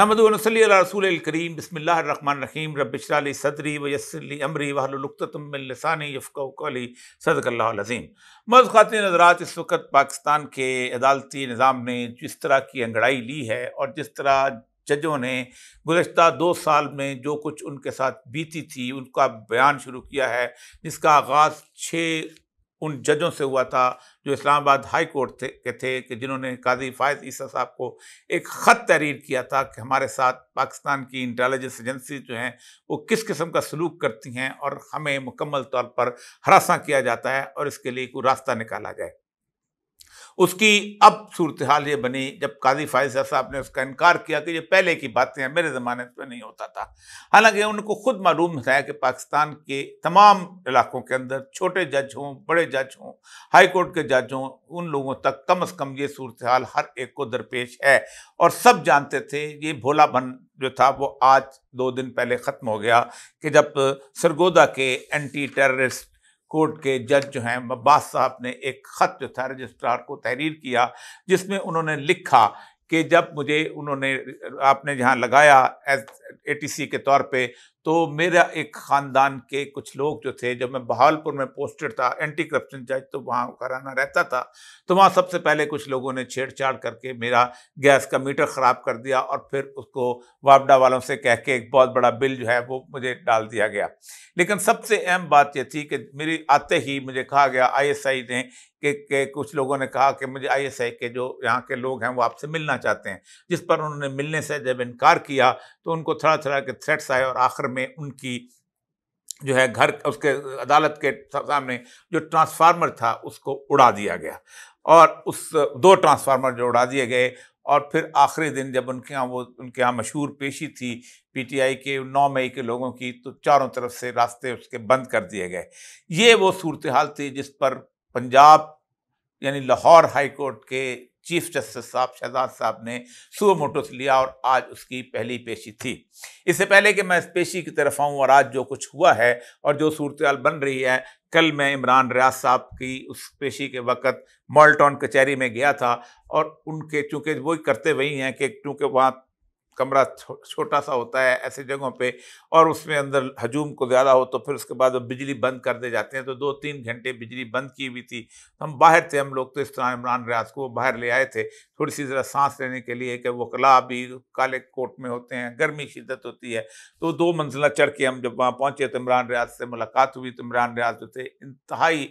نحمد السلی اللہ رسول الکریم بسم اللہ الرحمن الرحیم رب علی صدری ویسلی عمری وحل العطم الثانی یفق وق صدق اللہ العظیم مز خواتین حضرات اس وقت پاکستان کے عدالتی نظام نے جس طرح کی انگڑائی لی ہے اور جس طرح ججوں نے گزشتہ دو سال میں جو کچھ ان کے ساتھ بیتی تھی ان کا بیان شروع کیا ہے جس کا آغاز چھ ان ججوں سے ہوا تھا جو اسلام آباد ہائی کورٹ تھے کے تھے کہ جنہوں نے قاضی فائز عیسیٰ صاحب کو ایک خط تحریر کیا تھا کہ ہمارے ساتھ پاکستان کی انٹیلیجنس ایجنسی جو ہیں وہ کس قسم کا سلوک کرتی ہیں اور ہمیں مکمل طور پر ہراساں کیا جاتا ہے اور اس کے لیے کوئی راستہ نکالا جائے اس کی اب صورتحال یہ بنی جب قاضی فائزہ صاحب نے اس کا انکار کیا کہ یہ پہلے کی باتیں ہیں میرے زمانے میں نہیں ہوتا تھا حالانکہ ان کو خود معلوم ہے کہ پاکستان کے تمام علاقوں کے اندر چھوٹے جج ہوں بڑے جج ہوں ہائی کورٹ کے جج ہوں ان لوگوں تک کم از کم یہ صورتحال ہر ایک کو درپیش ہے اور سب جانتے تھے یہ بھولا بھن جو تھا وہ آج دو دن پہلے ختم ہو گیا کہ جب سرگودا کے اینٹی ٹیررسٹ کورٹ کے جج جو ہیں مباس صاحب نے ایک خط جو تھا رجسٹرار کو تحریر کیا جس میں انہوں نے لکھا کہ جب مجھے انہوں نے آپ نے جہاں لگایا ایز اے ٹی سی کے طور پہ تو میرا ایک خاندان کے کچھ لوگ جو تھے جب میں بہاولپور میں پوسٹر تھا اینٹی کرپشن جج تو وہاں کرانا رہتا تھا تو وہاں سب سے پہلے کچھ لوگوں نے چھیڑ چھاڑ کر کے میرا گیس کا میٹر خراب کر دیا اور پھر اس کو وابڈا والوں سے کہہ کے ایک بہت بڑا بل جو ہے وہ مجھے ڈال دیا گیا لیکن سب سے اہم بات یہ تھی کہ میری آتے ہی مجھے کہا گیا آئی ایس آئی نے کہ کہ کچھ لوگوں نے کہا کہ مجھے آئی ایس آئی کے جو یہاں کے لوگ ہیں وہ آپ سے ملنا چاہتے ہیں جس پر انہوں نے ملنے سے جب انکار کیا تو ان کو تھوڑا تھوڑا کے تھریٹس آئے اور آخر میں ان کی جو ہے گھر اس کے عدالت کے سامنے جو ٹرانسفارمر تھا اس کو اڑا دیا گیا اور اس دو ٹرانسفارمر جو اڑا دیے گئے اور پھر آخری دن جب ان کے یہاں وہ ان کے یہاں مشہور پیشی تھی پی ٹی آئی کے نو مئی کے لوگوں کی تو چاروں طرف سے راستے اس کے بند کر دیے گئے یہ وہ صورتحال تھی جس پر پنجاب یعنی لاہور ہائی کورٹ کے چیف جسٹس صاحب شہزاد صاحب نے سو نوٹس لیا اور آج اس کی پہلی پیشی تھی اس سے پہلے کہ میں اس پیشی کی طرف آؤں اور آج جو کچھ ہوا ہے اور جو صورتحال بن رہی ہے کل میں عمران ریاض صاحب کی اس پیشی کے وقت مالٹون کچہری میں گیا تھا اور ان کے چونکہ وہی کرتے وہی ہیں کہ چونکہ وہاں کمرہ چھوٹا سا ہوتا ہے ایسے جگہوں پہ اور اس میں اندر ہجوم کو زیادہ ہو تو پھر اس کے بعد وہ بجلی بند کر دے جاتے ہیں تو دو تین گھنٹے بجلی بند کی ہوئی تھی ہم باہر تھے ہم لوگ تو اس طرح عمران ریاض کو باہر لے آئے تھے تھوڑی سی ذرا سانس لینے کے لیے کہ کلا بھی کالے کوٹ میں ہوتے ہیں گرمی شدت ہوتی ہے تو دو منزلہ چڑھ کے ہم جب وہاں پہنچے تو عمران ریاض سے ملاقات ہوئی تو عمران ریاض جو تھے انتہائی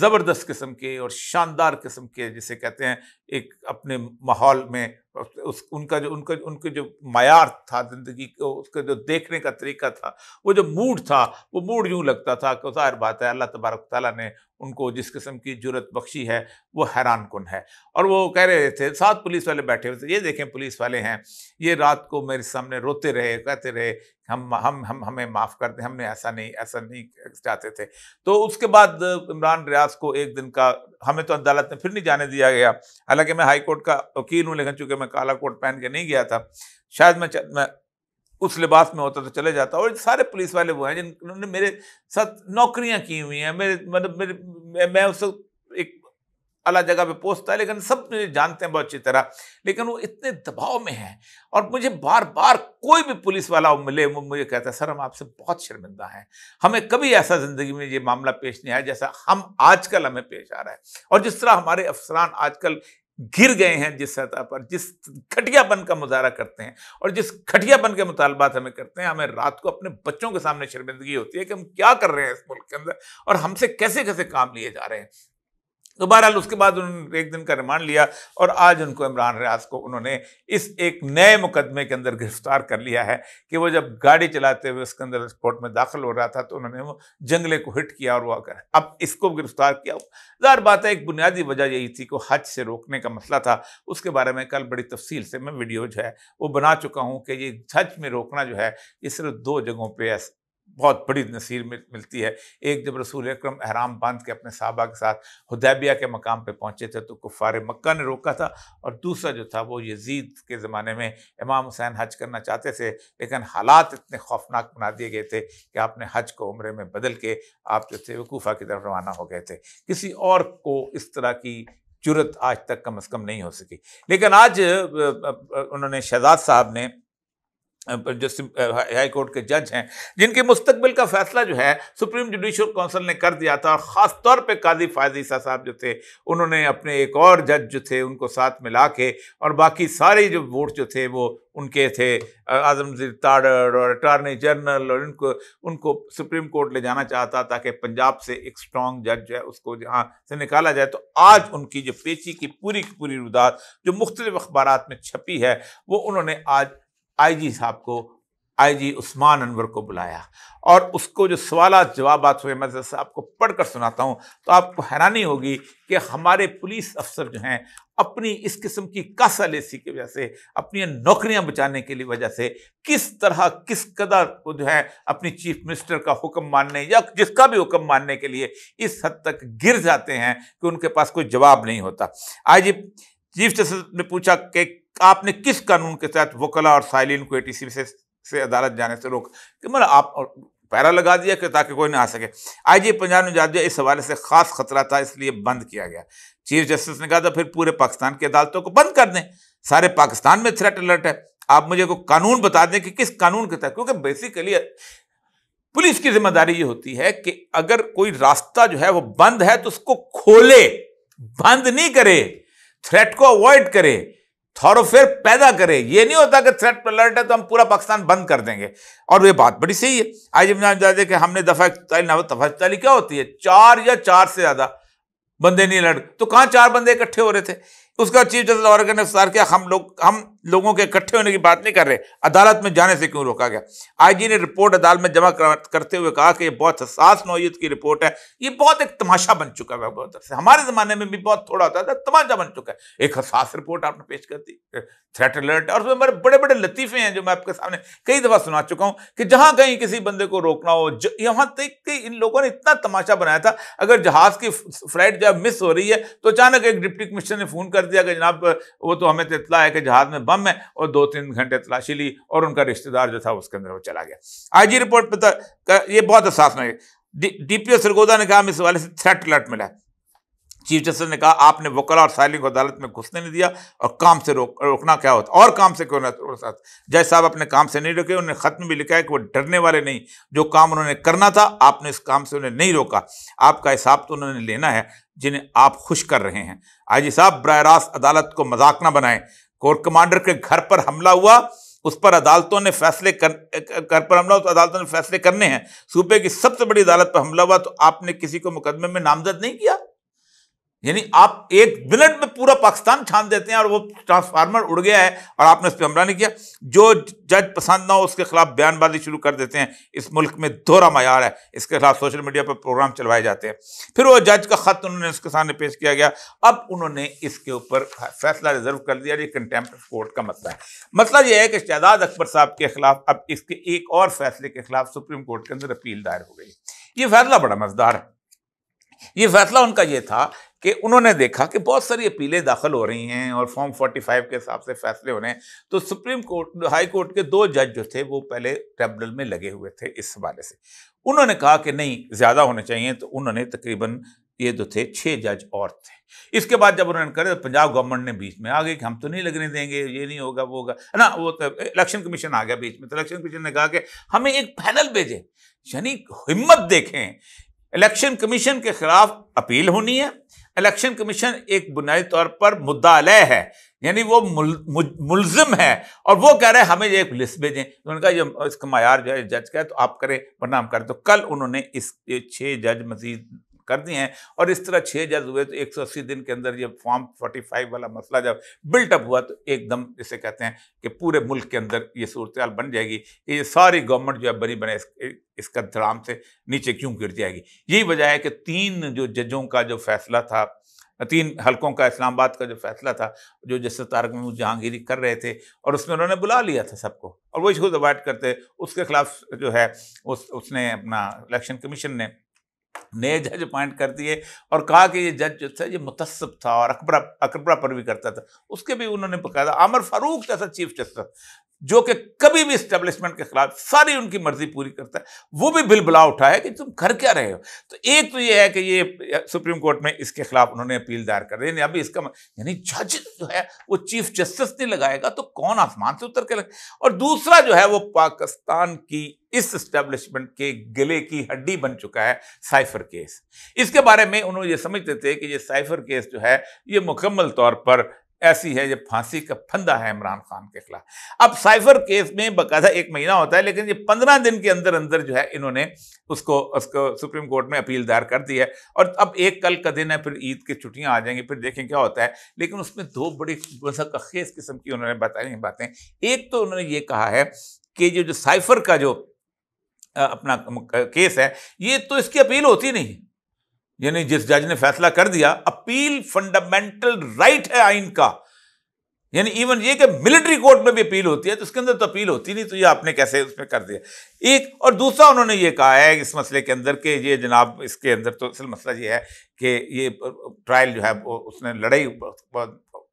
زبردست قسم کے اور شاندار قسم کے جسے کہتے ہیں ایک اپنے ماحول میں اس ان کا جو ان کا ان کے جو معیار تھا زندگی کو اس کا جو دیکھنے کا طریقہ تھا وہ جو موڈ تھا وہ موڈ یوں لگتا تھا کہ ظاہر بات ہے اللہ تبارک تعالیٰ نے ان کو جس قسم کی جرت بخشی ہے وہ حیران کن ہے اور وہ کہہ رہے تھے ساتھ پولیس والے بیٹھے ہوئے تھے یہ دیکھیں پولیس والے ہیں یہ رات کو میرے سامنے روتے رہے کہتے رہے ہم ہم ہم ہمیں معاف کر دیں ہم نے ایسا نہیں ایسا نہیں چاہتے تھے تو اس کے بعد عمران ریاض کو ایک دن کا ہمیں تو عدالت میں پھر نہیں جانے دیا گیا حالانکہ میں ہائی کورٹ کا وکیل ہوں لیکن چونکہ میں کالا کوٹ پہن کے نہیں گیا تھا شاید میں میں اس لباس میں ہوتا تو چلے جاتا اور سارے پولیس والے وہ ہیں جنہوں نے میرے ساتھ نوکریاں کی ہوئی ہیں میرے مطلب میرے میں اس وقت اللہ جگہ پہ پہنچتا ہے لیکن سب مجھے جانتے ہیں بہت اچھی طرح لیکن وہ اتنے دباؤ میں ہیں اور مجھے بار بار کوئی بھی پولیس والا ملے وہ مجھے کہتا ہے سر ہم آپ سے بہت شرمندہ ہیں ہمیں کبھی ایسا زندگی میں یہ معاملہ پیش نہیں آیا جیسا ہم آج کل ہمیں پیش آ رہا ہے اور جس طرح ہمارے افسران آج کل گر گئے ہیں جس سطح پر جس کھٹیا پن کا مظاہرہ کرتے ہیں اور جس کھٹیا پن کے مطالبات ہمیں کرتے ہیں ہمیں رات کو اپنے بچوں کے سامنے شرمندگی ہوتی ہے کہ ہم کیا کر رہے ہیں اس ملک کے اندر اور ہم سے کیسے کیسے کام لیے جا رہے ہیں تو بہرحال اس کے بعد انہوں نے ایک دن کا ریمانڈ لیا اور آج ان کو عمران ریاض کو انہوں نے اس ایک نئے مقدمے کے اندر گرفتار کر لیا ہے کہ وہ جب گاڑی چلاتے ہوئے اس کے اندر اسپورٹ میں داخل ہو رہا تھا تو انہوں نے وہ جنگلے کو ہٹ کیا اور وہ کر اب اس کو گرفتار کیا ظاہر بات ہے ایک بنیادی وجہ یہی تھی کہ حج سے روکنے کا مسئلہ تھا اس کے بارے میں کل بڑی تفصیل سے میں ویڈیو جو ہے وہ بنا چکا ہوں کہ یہ حج میں روکنا جو ہے یہ صرف دو جگہوں پہ بہت بڑی نصیر ملتی ہے ایک جب رسول اکرم احرام باندھ کے اپنے صحابہ کے ساتھ حدیبیہ کے مقام پہ پہنچے تھے تو کفار مکہ نے روکا تھا اور دوسرا جو تھا وہ یزید کے زمانے میں امام حسین حج کرنا چاہتے تھے لیکن حالات اتنے خوفناک بنا دیے گئے تھے کہ آپ نے حج کو عمرے میں بدل کے آپ جو تھے وقوفہ کی طرف روانہ ہو گئے تھے کسی اور کو اس طرح کی جرت آج تک کم از کم نہیں ہو سکی لیکن آج انہوں نے شہزاد صاحب نے جو ہائی کورٹ کے جج ہیں جن کے مستقبل کا فیصلہ جو ہے سپریم جوڈیشل کونسل نے کر دیا تھا اور خاص طور پہ فائز عیسیٰ صاحب جو تھے انہوں نے اپنے ایک اور جج جو تھے ان کو ساتھ ملا کے اور باقی سارے جو ووٹ جو تھے وہ ان کے تھے اعظم زیر اور اٹارنی جنرل اور ان کو ان کو سپریم کورٹ لے جانا چاہتا تاکہ پنجاب سے ایک اسٹرانگ جج جو ہے اس کو جہاں سے نکالا جائے تو آج ان کی جو کی پوری کی پوری رودات جو مختلف اخبارات میں چھپی ہے وہ انہوں نے آج آئی جی صاحب کو آئی جی عثمان انور کو بلایا اور اس کو جو سوالات جوابات ہوئے میں آپ کو پڑھ کر سناتا ہوں تو آپ کو حیرانی ہوگی کہ ہمارے پولیس افسر جو ہیں اپنی اس قسم کی کاسا لیسی کی وجہ سے اپنی نوکریاں بچانے کے لیے وجہ سے کس طرح کس قدر کو جو ہے اپنی چیف منسٹر کا حکم ماننے یا جس کا بھی حکم ماننے کے لیے اس حد تک گر جاتے ہیں کہ ان کے پاس کوئی جواب نہیں ہوتا آئی جی چیف جسٹس نے پوچھا کہ آپ نے کس قانون کے تحت وکلا اور سائلین کو اے ٹی سی سے, سے عدالت جانے سے روک کہ مطلب آپ پیرا لگا دیا کہ تاکہ کوئی نہ آ سکے آئی جی پنجاب نے جا دیا اس حوالے سے خاص خطرہ تھا اس لیے بند کیا گیا چیف جسٹس نے کہا تھا پھر پورے پاکستان کی عدالتوں کو بند کر دیں سارے پاکستان میں تھریٹ الرٹ ہے آپ مجھے کو قانون بتا دیں کہ کس قانون کے تحت کیونکہ بیسیکلی پولیس کی ذمہ داری یہ ہوتی ہے کہ اگر کوئی راستہ جو ہے وہ بند ہے تو اس کو کھولے بند نہیں کرے تھریٹ کو اوائڈ کرے پیدا کرے یہ نہیں ہوتا کہ تھریٹ ہے تو ہم پورا پاکستان بند کر دیں گے اور یہ بات بڑی صحیح ہے آج ہم نے دفعہ کیا ہوتی ہے چار یا چار سے زیادہ بندے نہیں لڑ تو کہاں چار بندے اکٹھے ہو رہے تھے اس کا چیف جسٹس آرگن نے کیا ہم لوگ ہم لوگوں کے اکٹھے ہونے کی بات نہیں کر رہے عدالت میں جانے سے کیوں روکا گیا آئی جی نے رپورٹ عدالت میں جمع کرتے ہوئے کہا کہ یہ بہت حساس نوعیت کی رپورٹ ہے یہ بہت ایک تماشا بن چکا ہے بہت ہمارے زمانے میں بھی بہت تھوڑا ہوتا تھا تماشا بن چکا ہے ایک حساس رپورٹ آپ نے پیش کر دی تھریٹ الرٹ اور اس میں ہمارے بڑے بڑے لطیفے ہیں جو میں آپ کے سامنے کئی دفعہ سنا چکا ہوں کہ جہاں کہیں کسی بندے کو روکنا ہو یہاں تک کہ ان لوگوں نے اتنا تماشا بنایا تھا اگر جہاز کی فلائٹ جب مس ہو رہی ہے تو اچانک ایک ڈپٹی کمشنر نے فون کر کر دیا کہ جناب وہ تو ہمیں اطلاع ہے کہ جہاز میں بم ہے اور دو تین گھنٹے تلاشی لی اور ان کا رشتہ دار جو تھا اس کے اندر وہ چلا گیا آئی جی رپورٹ پتہ یہ بہت احساس میں ڈی پی او سرگودا نے کہا ہم اس حوالے سے تھریٹ الرٹ ملا ہے چیف جسٹس نے کہا آپ نے وکلا اور سائلنگ کو عدالت میں گھسنے نہیں دیا اور کام سے روک روکنا کیا ہوتا اور کام سے کیوں نہ جج صاحب اپنے کام سے نہیں روکے انہوں نے ختم بھی لکھا ہے کہ وہ ڈرنے والے نہیں جو کام انہوں نے کرنا تھا آپ نے اس کام سے انہیں نہیں روکا آپ کا حساب تو انہوں نے لینا ہے جنہیں آپ خوش کر رہے ہیں آئی جی صاحب براہ راست عدالت کو مذاق نہ بنائیں کور کمانڈر کے گھر پر حملہ ہوا اس پر عدالتوں نے فیصلے کر گھر پر حملہ ہوا تو عدالتوں نے فیصلے کرنے ہیں صوبے کی سب سے بڑی عدالت پر حملہ ہوا تو آپ نے کسی کو مقدمے میں نامزد نہیں کیا یعنی آپ ایک منٹ میں پورا پاکستان چھان دیتے ہیں اور وہ ٹرانسفارمر اڑ گیا ہے اور آپ نے اس پہ حملہ نہیں کیا جو جج پسند نہ ہو اس کے خلاف بیان بازی شروع کر دیتے ہیں اس ملک میں معیار ہے اس کے خلاف سوشل میڈیا پر پروگرام چلوائے جاتے ہیں پھر وہ جج کا خط انہوں نے اس کے سامنے پیش کیا گیا اب انہوں نے اس کے اوپر فیصلہ ریزرو کر دیا یہ کنٹمپٹ کورٹ کا مسئلہ ہے مسئلہ یہ ہے کہ شہزاد اکبر صاحب کے خلاف اب اس کے ایک اور فیصلے کے خلاف سپریم کورٹ کے اندر اپیل دائر ہو گئی یہ فیصلہ بڑا مزدار ہے یہ فیصلہ ان کا یہ تھا کہ انہوں نے دیکھا کہ بہت ساری اپیلیں داخل ہو رہی ہیں اور فارم فورٹی فائیو کے حساب سے فیصلے ہو رہے ہیں تو سپریم کورٹ ہائی کورٹ کے دو جج جو تھے وہ پہلے ٹریبنل میں لگے ہوئے تھے اس حوالے سے انہوں نے کہا کہ نہیں زیادہ ہونے چاہیے تو انہوں نے تقریباً یہ جو تھے چھ جج اور تھے اس کے بعد جب انہوں نے کرے پنجاب گورنمنٹ نے بیچ میں آ گئی کہ ہم تو نہیں لگنے دیں گے یہ نہیں ہوگا وہ ہوگا نا وہ تو الیکشن کمیشن آ گیا بیچ میں تو الیکشن کمیشن نے کہا کہ ہمیں ایک پینل بھیجیں یعنی ہمت دیکھیں الیکشن کمیشن کے خلاف اپیل ہونی ہے الیکشن کمیشن ایک بنیادی طور پر مدعا الح ہے یعنی وہ ملزم ہے اور وہ کہہ رہے ہمیں یہ ایک لسٹ بھیجیں یہ اس کا معیار جو ہے جج کا ہے تو آپ کریں پرنام کریں تو کل انہوں نے اس چھ جج مزید کر دی ہیں اور اس طرح چھ جج ہوئے تو ایک سو اسی دن کے اندر یہ فارم فورٹی فائیو والا مسئلہ جب بلٹ اپ ہوا تو ایک دم جسے کہتے ہیں کہ پورے ملک کے اندر یہ صورتحال بن جائے گی کہ یہ ساری گورنمنٹ جو ہے بنی بنے اس کا درام سے نیچے کیوں گر جائے گی یہی وجہ ہے کہ تین جو ججوں کا جو فیصلہ تھا تین حلقوں کا اسلام آباد کا جو فیصلہ تھا جو سے تارک میں جہانگیری کر رہے تھے اور اس میں انہوں نے بلا لیا تھا سب کو اور وہ اس کو اوائڈ کرتے اس کے خلاف جو ہے اس نے اپنا الیکشن کمیشن نے نئے جج اپوائنٹ کر دیے اور کہا کہ یہ جج جو تھا یہ متصب تھا اور اکبرا اکبرا بھی کرتا تھا اس کے بھی انہوں نے تھا عامر فاروق جیسا چیف جسٹس جو کہ کبھی بھی اسٹیبلشمنٹ کے خلاف ساری ان کی مرضی پوری کرتا ہے وہ بھی بل بلا اٹھا ہے کہ تم کر کیا رہے ہو تو ایک تو یہ ہے کہ یہ سپریم کورٹ میں اس کے خلاف انہوں نے اپیل دائر کر دی یعنی ابھی اس کا یعنی جج جو ہے وہ چیف جسٹس نہیں لگائے گا تو کون آسمان سے اتر کے لگے اور دوسرا جو ہے وہ پاکستان کی اس اسٹیبلشمنٹ کے گلے کی ہڈی بن چکا ہے سائفر کیس اس کے بارے میں انہوں یہ سمجھتے تھے کہ یہ سائفر کیس جو ہے یہ مکمل طور پر ایسی ہے یہ پھانسی کا پھندا ہے عمران خان کے خلاف اب سائفر کیس میں باقاعدہ ایک مہینہ ہوتا ہے لیکن یہ پندرہ دن کے اندر اندر جو ہے انہوں نے اس کو اس کو سپریم کورٹ میں اپیل دائر کر دی ہے اور اب ایک کل کا دن ہے پھر عید کی چھٹیاں آ جائیں گی پھر دیکھیں کیا ہوتا ہے لیکن اس میں دو بڑی خیز قسم کی انہوں نے بتائی باتیں ایک تو انہوں نے یہ کہا ہے کہ جو جو سائفر کا جو اپنا کیس ہے یہ تو اس کی اپیل ہوتی نہیں یعنی جس جج نے فیصلہ کر دیا اپیل فنڈامنٹل رائٹ ہے آئین کا یعنی ایون یہ کہ ملٹری کورٹ میں بھی اپیل ہوتی ہے تو اس کے اندر تو اپیل ہوتی نہیں تو یہ آپ نے کیسے اس میں کر دیا ایک اور دوسرا انہوں نے یہ کہا ہے اس مسئلے کے اندر کہ یہ جناب اس کے اندر تو اصل مسئلہ یہ ہے کہ یہ ٹرائل جو ہے اس نے لڑائی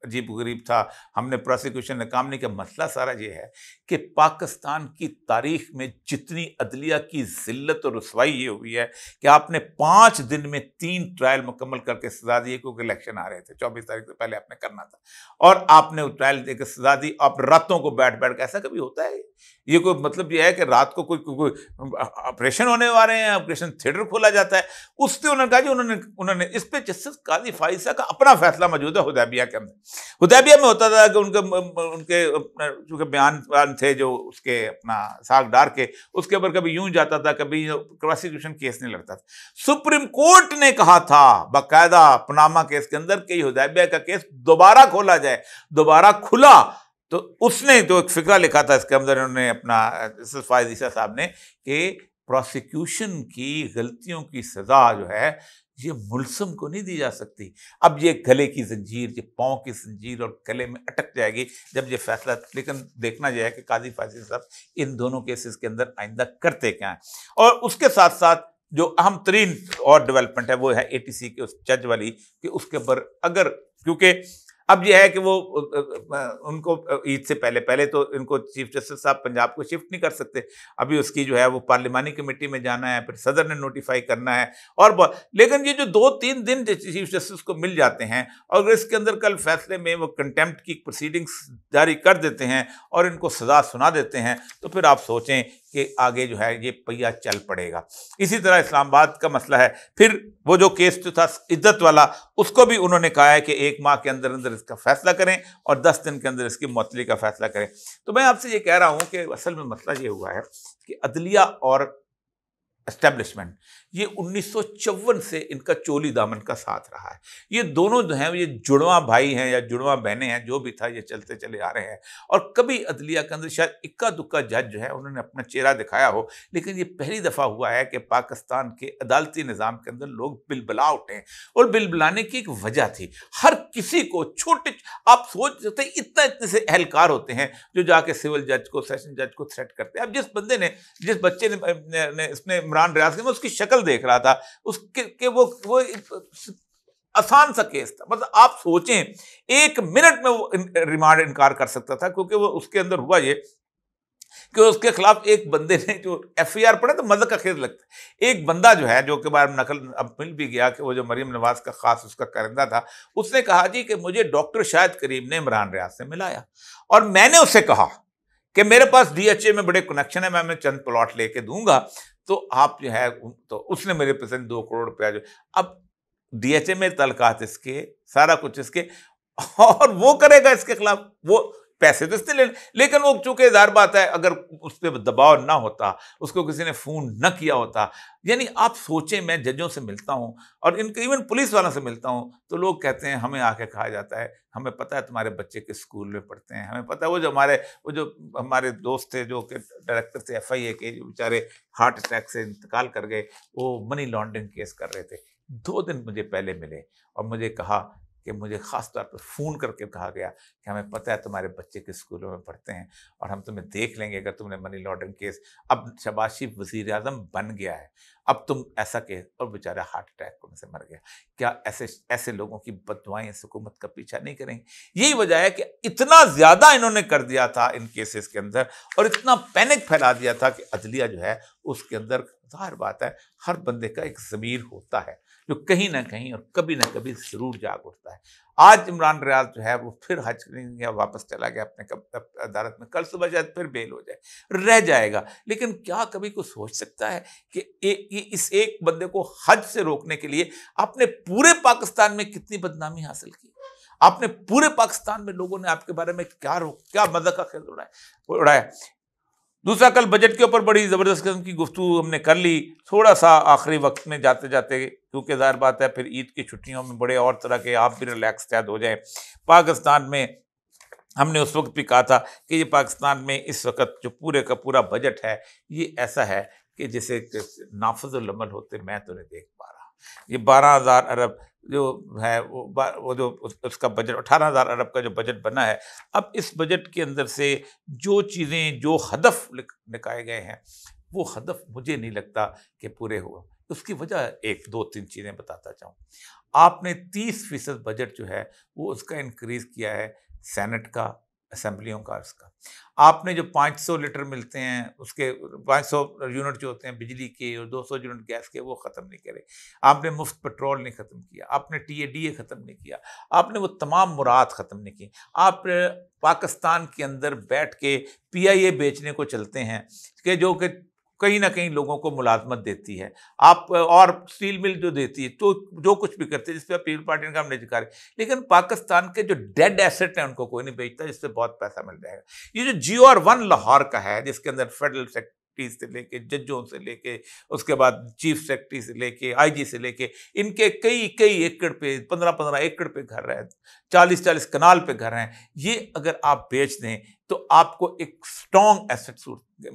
عجیب غریب تھا ہم نے پروسیکیوشن نے نہیں کیا مسئلہ سارا یہ ہے کہ پاکستان کی تاریخ میں جتنی عدلیہ کی ذلت اور رسوائی یہ ہوئی ہے کہ آپ نے پانچ دن میں تین ٹرائل مکمل کر کے سزا دی کیونکہ الیکشن آ رہے تھے چوبیس تاریخ سے پہلے آپ نے کرنا تھا اور آپ نے وہ ٹرائل دے کے سزا دی آپ راتوں کو بیٹھ بیٹھ کے ایسا کبھی ہوتا ہے یہ کوئی مطلب یہ ہے کہ رات کو کوئی کوئی آپریشن ہونے والے ہیں آپریشن تھیٹر کھولا جاتا ہے اس سے انہوں نے کہا جی انہوں انہوں نے نے اس پہ جسٹس قاضی فائزہ کا اپنا فیصلہ موجود ہے ہدیبیہ کے اندر ہدیبیہ میں ہوتا تھا کہ ان کے ان کے چونکہ بیان بیان تھے جو اس کے اپنا ساگ ڈار کے اس کے اوپر کبھی یوں جاتا تھا کبھی پروسیکیوشن کیس نہیں لڑتا تھا سپریم کورٹ نے کہا تھا باقاعدہ پناما کیس کے اندر کہ ہدیبیہ کا کیس دوبارہ کھولا جائے دوبارہ کھلا تو اس نے جو ایک فکرہ لکھا تھا اس کے اندر انہوں نے اپنا فائز عیسیٰ صاحب نے کہ پروسیکیوشن کی غلطیوں کی سزا جو ہے یہ ملزم کو نہیں دی جا سکتی اب یہ گلے کی زنجیر یہ پاؤں کی زنجیر اور گلے میں اٹک جائے گی جب یہ فیصلہ لیکن دیکھنا یہ ہے کہ قاضی فیصل صاحب ان دونوں کیسز کے اندر آئندہ کرتے کیا ہیں اور اس کے ساتھ ساتھ جو اہم ترین اور ڈیولپمنٹ ہے وہ ہے اے ٹی سی کے اس جج والی کہ اس کے اوپر اگر کیونکہ اب یہ ہے کہ وہ ان کو عید سے پہلے پہلے تو ان کو چیف جسٹس صاحب پنجاب کو شفٹ نہیں کر سکتے ابھی اس کی جو ہے وہ پارلیمانی کمیٹی میں جانا ہے پھر صدر نے نوٹیفائی کرنا ہے اور بہت لیکن یہ جو دو تین دن چیف جسٹس کو مل جاتے ہیں اور اس کے اندر کل فیصلے میں وہ کنٹیمپٹ کی پروسیڈنگس جاری کر دیتے ہیں اور ان کو سزا سنا دیتے ہیں تو پھر آپ سوچیں کہ آگے جو ہے یہ پہیا چل پڑے گا اسی طرح اسلام آباد کا مسئلہ ہے پھر وہ جو کیس جو تھا عزت والا اس کو بھی انہوں نے کہا ہے کہ ایک ماہ کے اندر اندر اس کا فیصلہ کریں اور دس دن کے اندر اس کی معطلی کا فیصلہ کریں تو میں آپ سے یہ کہہ رہا ہوں کہ اصل میں مسئلہ یہ ہوا ہے کہ عدلیہ اور اسٹیبلشمنٹ یہ انیس سو چون سے ان کا چولی دامن کا ساتھ رہا ہے یہ دونوں جو ہیں یہ جڑواں بھائی ہیں یا جڑواں بہنیں ہیں جو بھی تھا یہ چلتے چلے آ رہے ہیں اور کبھی عدلیہ کے اندر شاید جج جو ہے انہوں نے اپنا چہرہ دکھایا ہو لیکن یہ پہلی دفعہ ہوا ہے کہ پاکستان کے عدالتی نظام کے اندر لوگ بل بلا اٹھے اور بل بلانے کی ایک وجہ تھی ہر کسی کو چھوٹے آپ سوچ ہیں اتنا اتنے سے اہلکار ہوتے ہیں جو جا کے سول جج کو سیشن جج کو سیٹ کرتے ہیں اب جس بندے نے جس بچے نے حکمران ریاض کے میں اس کی شکل دیکھ رہا تھا اس کے وہ, وہ آسان سا کیس تھا مطلب آپ سوچیں ایک منٹ میں وہ ریمانڈ انکار کر سکتا تھا کیونکہ وہ اس کے اندر ہوا یہ کہ اس کے خلاف ایک بندے نے جو ایف ای آر پڑھے تو مزہ کا خیز لگتا ہے ایک بندہ جو ہے جو کہ بارے میں نقل اب مل بھی گیا کہ وہ جو مریم نواز کا خاص اس کا کرندہ تھا اس نے کہا جی کہ مجھے ڈاکٹر شاہد کریم نے عمران ریاض سے ملایا اور میں نے اسے کہا کہ میرے پاس ڈی ایچ اے میں بڑے کنیکشن ہیں میں چند پلاٹ لے کے دوں گا تو آپ جو ہے تو اس نے میرے پیسے دو کروڑ روپیہ جو اب ڈی ایچ اے تعلقات اس کے سارا کچھ اس کے اور وہ کرے گا اس کے خلاف وہ پیسے تو اس نے لے لیکن وہ چونکہ ظاہر بات ہے اگر اس پہ دباؤ نہ ہوتا اس کو کسی نے فون نہ کیا ہوتا یعنی آپ سوچیں میں ججوں سے ملتا ہوں اور ان کے ایون پولیس والوں سے ملتا ہوں تو لوگ کہتے ہیں ہمیں آ کے کہا جاتا ہے ہمیں پتہ ہے تمہارے بچے کے اسکول میں پڑھتے ہیں ہمیں پتہ ہے وہ جو ہمارے وہ جو ہمارے دوست تھے جو کہ ڈائریکٹر تھے ایف آئی اے کے جو بیچارے ہارٹ اٹیک سے انتقال کر گئے وہ منی لانڈرنگ کیس کر رہے تھے دو دن مجھے پہلے ملے اور مجھے کہا کہ مجھے خاص طور پر فون کر کے کہا گیا کہ ہمیں پتہ ہے تمہارے بچے کے اسکولوں میں پڑھتے ہیں اور ہم تمہیں دیکھ لیں گے اگر تم نے منی لانڈرنگ کیس اب شباشی وزیر اعظم بن گیا ہے اب تم ایسا کہ اور بیچارہ ہارٹ اٹیک سے مر گیا کیا ایسے ایسے لوگوں کی بدوائیں اس حکومت کا پیچھا نہیں کریں گی یہی وجہ ہے کہ اتنا زیادہ انہوں نے کر دیا تھا ان کیسز کے اندر اور اتنا پینک پھیلا دیا تھا کہ عدلیہ جو ہے اس کے اندر ظاہر بات ہے ہر بندے کا ایک ضمیر ہوتا ہے جو کہیں نہ کہیں اور کبھی نہ کبھی ضرور جاگ اٹھتا ہے آج عمران ریاض جو ہے وہ پھر حج کریں گے واپس چلا گیا اپنے عدالت میں کل صبح شاید پھر بیل ہو جائے رہ جائے گا لیکن کیا کبھی کوئی سوچ سکتا ہے کہ اس ایک بندے کو حج سے روکنے کے لیے آپ نے پورے پاکستان میں کتنی بدنامی حاصل کی آپ نے پورے پاکستان میں لوگوں نے آپ کے بارے میں کیا روک کیا مزہ کا خیز اڑایا اڑایا دوسرا کل بجٹ کے اوپر بڑی زبردست قسم کی گفتگو ہم نے کر لی تھوڑا سا آخری وقت میں جاتے جاتے کیونکہ ظاہر بات ہے پھر عید کی چھٹیوں میں بڑے اور طرح کے آپ بھی ریلیکس تحت ہو جائیں پاکستان میں ہم نے اس وقت بھی کہا تھا کہ یہ پاکستان میں اس وقت جو پورے کا پورا بجٹ ہے یہ ایسا ہے کہ جسے نافذ العمل ہوتے میں تو نہیں دیکھ پا رہا یہ بارہ ہزار ارب جو ہے وہ جو اس کا بجٹ اٹھارہ ہزار ارب کا جو بجٹ بنا ہے اب اس بجٹ کے اندر سے جو چیزیں جو ہدف لکھائے گئے ہیں وہ ہدف مجھے نہیں لگتا کہ پورے ہوا اس کی وجہ ایک دو تین چیزیں بتاتا چاہوں آپ نے تیس فیصد بجٹ جو ہے وہ اس کا انکریز کیا ہے سینٹ کا اسمبلیوں کا اس کا آپ نے جو پانچ سو لیٹر ملتے ہیں اس کے پانچ سو یونٹ جو ہوتے ہیں بجلی کے اور دو سو یونٹ گیس کے وہ ختم نہیں کرے آپ نے مفت پٹرول نہیں ختم کیا آپ نے ٹی اے ڈی اے ختم نہیں کیا آپ نے وہ تمام مراد ختم نہیں کی آپ پاکستان کے اندر بیٹھ کے پی آئی اے بیچنے کو چلتے ہیں کہ جو کہ کہیں نہ کہیں لوگوں کو ملازمت دیتی ہے آپ اور اسٹیل مل جو دیتی ہے تو جو کچھ بھی کرتے ہیں جس پہ پیپل پارٹی نے کام نہیں دکھا رہے لیکن پاکستان کے جو ڈیڈ ایسٹ ہیں ان کو کوئی نہیں بیچتا جس سے بہت پیسہ مل جائے گا یہ جو جیو آر ون لاہور کا ہے جس کے اندر فیڈرل سیکرٹری سے لے کے ججوں سے لے کے اس کے بعد چیف سیکرٹری سے لے کے آئی جی سے لے کے ان کے کئی کئی ایکڑ پہ پندرہ پندرہ ایکڑ پہ گھر ہیں چالیس چالیس کنال پہ گھر ہیں یہ اگر آپ بیچ دیں تو آپ کو ایک اسٹرانگ ایسٹ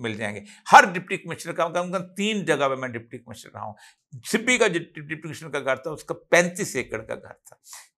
مل جائیں گے ہر ڈپٹی کمشنر کا کم تین جگہ پہ میں ڈپٹی کمشنر رہا ہوں سبی کا جو ڈپٹی کمشنر کا گھر تھا اس کا پینتیس ایکڑ کا گھر تھا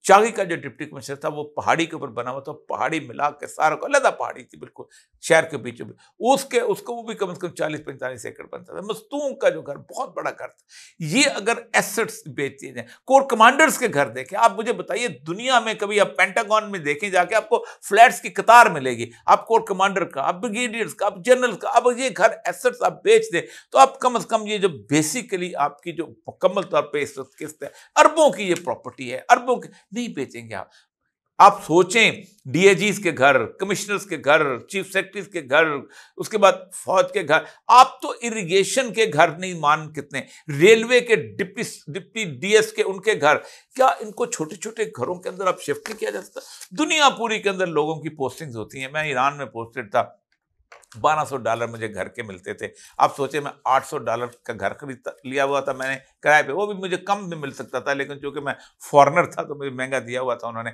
چاغی کا جو ڈپٹی کمشنر تھا وہ پہاڑی کے اوپر بنا ہوا تھا پہاڑی ملا کے سارا کو علیحدہ پہاڑی تھی بالکل شہر کے بیچوں میں اس کے اس کو وہ بھی کم از کم چالیس پینتالیس ایکڑ بنتا تھا مستون کا جو گھر بہت بڑا گھر تھا یہ اگر ایسٹس بیچتی ہیں کور کمانڈرس کے گھر دیکھیں آپ مجھے بتائیے دنیا میں کبھی آپ پینٹاگون میں دیکھیں جا کے آپ کو فلیٹس کی قطار ملے گی آپ کور کمانڈر کا آپ بریگیڈیئرس کا آپ جنرل کا اب یہ گھر ایسٹس آپ بیچ دیں تو آپ کم از کم یہ جو بیسیکلی آپ کی جو مکمل طور پہ اس وقت قسط ہے اربوں کی یہ پراپرٹی ہے اربوں کی نہیں بیچیں گے آپ آپ سوچیں ڈی اے جیز کے گھر کمشنرز کے گھر چیف سیکرٹریز کے گھر اس کے بعد فوج کے گھر آپ تو اریگیشن کے گھر نہیں مان کتنے ریلوے کے ڈپٹی ڈپٹی ڈی ایس کے ان کے گھر کیا ان کو چھوٹے چھوٹے گھروں کے اندر آپ شفٹ نہیں کیا جا سکتا دنیا پوری کے اندر لوگوں کی پوسٹنگز ہوتی ہیں میں ایران میں پوسٹڈ تھا بارہ سو ڈالر مجھے گھر کے ملتے تھے اب سوچے میں آٹھ سو ڈالر کا گھر خرید لیا ہوا تھا میں نے کرائے پہ وہ بھی مجھے کم بھی مل سکتا تھا لیکن چونکہ میں فارنر تھا تو مجھے مہنگا دیا ہوا تھا انہوں نے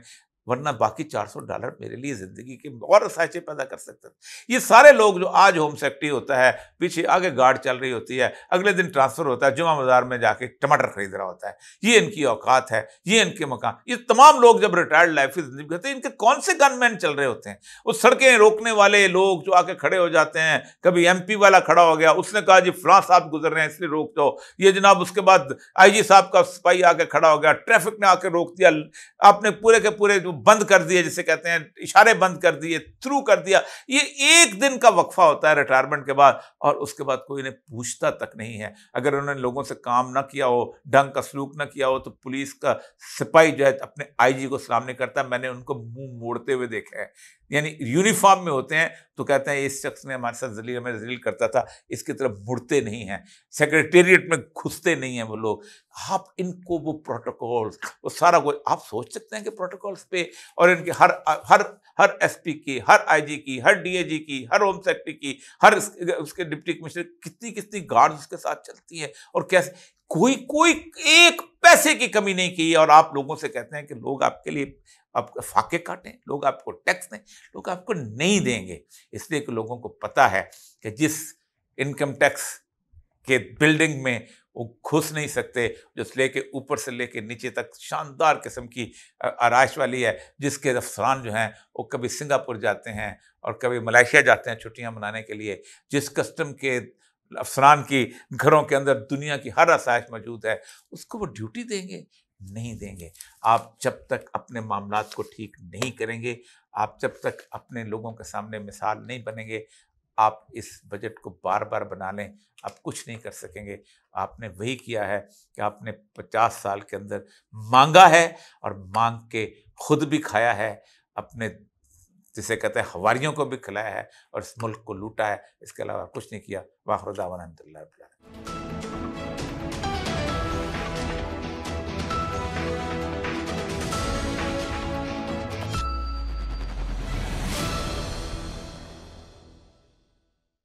ورنہ باقی چار سو ڈالر میرے لیے زندگی کے اور اسائچے پیدا کر سکتے تھے یہ سارے لوگ جو آج ہوم سیکٹری ہوتا ہے پیچھے آگے گارڈ چل رہی ہوتی ہے اگلے دن ٹرانسفر ہوتا ہے جمعہ بازار میں جا کے ٹماٹر خرید رہا ہوتا ہے یہ ان کی اوقات ہے یہ ان کے مکان یہ تمام لوگ جب ریٹائرڈ لائف کی زندگی ہوتے ہیں ان کے کون سے گن مین چل رہے ہوتے ہیں وہ سڑکیں روکنے والے لوگ جو آ کے کھڑے ہو جاتے ہیں کبھی ایم پی والا کھڑا ہو گیا اس نے کہا جی فلاں صاحب گزر رہے ہیں اس لیے روک دو یہ جناب اس کے بعد آئی جی صاحب کا سپاہی آ کے کھڑا ہو گیا ٹریفک نے آ کے روک دیا آپ نے پورے کے پورے بند کر دیا جسے کہتے ہیں اشارے بند کر دیے تھرو کر دیا یہ ایک دن کا وقفہ ہوتا ہے ریٹائرمنٹ کے بعد اور اس کے بعد کوئی انہیں پوچھتا تک نہیں ہے اگر انہوں نے لوگوں سے کام نہ کیا ہو ڈنگ کا سلوک نہ کیا ہو تو پولیس کا سپاہی جو ہے اپنے آئی جی کو سلام کرتا ہے میں نے ان کو منہ موڑتے ہوئے دیکھا ہے یعنی یونیفارم میں ہوتے ہیں تو کہتے ہیں اس شخص نے ہمارے ساتھ ذلیل ذلیل ہمیں کرتا تھا اس کی طرف مڑتے نہیں ہیں سیکرٹیریٹ میں گھستے نہیں ہیں وہ لوگ آپ ان کو وہ پروٹوکولس وہ سارا کوئی آپ سوچ سکتے ہیں کہ پروٹوکولس پہ اور ان کے ہر ہر ہر ایس پی کی ہر آئی جی کی ہر ڈی اے جی کی ہر ہوم سیکٹری کی ہر اس کے ڈپٹی کمشنر کتنی کتنی گارڈ اس کے ساتھ چلتی ہیں اور کیسے کوئی کوئی ایک پیسے کی کمی نہیں کی اور آپ لوگوں سے کہتے ہیں کہ لوگ آپ کے لیے آپ فاقے کاٹیں لوگ آپ کو ٹیکس دیں لوگ آپ کو نہیں دیں گے اس لیے کہ لوگوں کو پتہ ہے کہ جس انکم ٹیکس کے بلڈنگ میں وہ گھس نہیں سکتے جو لے کے اوپر سے لے کے نیچے تک شاندار قسم کی آرائش والی ہے جس کے افسران جو ہیں وہ کبھی سنگاپور جاتے ہیں اور کبھی ملائیشیا جاتے ہیں چھٹیاں منانے کے لیے جس کسٹم کے افسران کی گھروں کے اندر دنیا کی ہر آسائش موجود ہے اس کو وہ ڈیوٹی دیں گے نہیں دیں گے آپ جب تک اپنے معاملات کو ٹھیک نہیں کریں گے آپ جب تک اپنے لوگوں کے سامنے مثال نہیں بنیں گے آپ اس بجٹ کو بار بار بنا لیں آپ کچھ نہیں کر سکیں گے آپ نے وہی کیا ہے کہ آپ نے پچاس سال کے اندر مانگا ہے اور مانگ کے خود بھی کھایا ہے اپنے جسے کہتے ہیں ہواریوں کو بھی کھلایا ہے اور اس ملک کو لوٹا ہے اس کے علاوہ کچھ نہیں کیا واخر دعوان الحمد اللہ